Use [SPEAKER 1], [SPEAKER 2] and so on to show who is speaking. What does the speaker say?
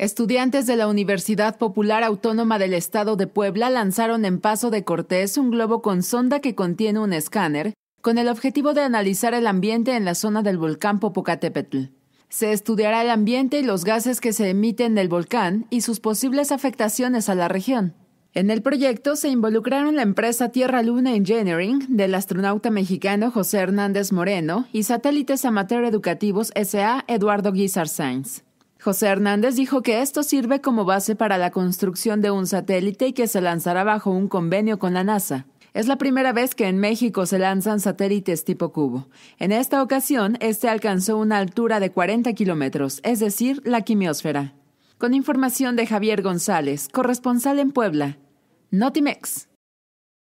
[SPEAKER 1] Estudiantes de la Universidad Popular Autónoma del Estado de Puebla lanzaron en Paso de Cortés un globo con sonda que contiene un escáner, con el objetivo de analizar el ambiente en la zona del volcán Popocatépetl. Se estudiará el ambiente y los gases que se emiten del volcán y sus posibles afectaciones a la región. En el proyecto se involucraron la empresa Tierra Luna Engineering del astronauta mexicano José Hernández Moreno y Satélites Amateur Educativos SA Eduardo Guizar Sainz. José Hernández dijo que esto sirve como base para la construcción de un satélite y que se lanzará bajo un convenio con la NASA. Es la primera vez que en México se lanzan satélites tipo cubo. En esta ocasión, este alcanzó una altura de 40 kilómetros, es decir, la quimiosfera. Con información de Javier González, corresponsal en Puebla. Notimex.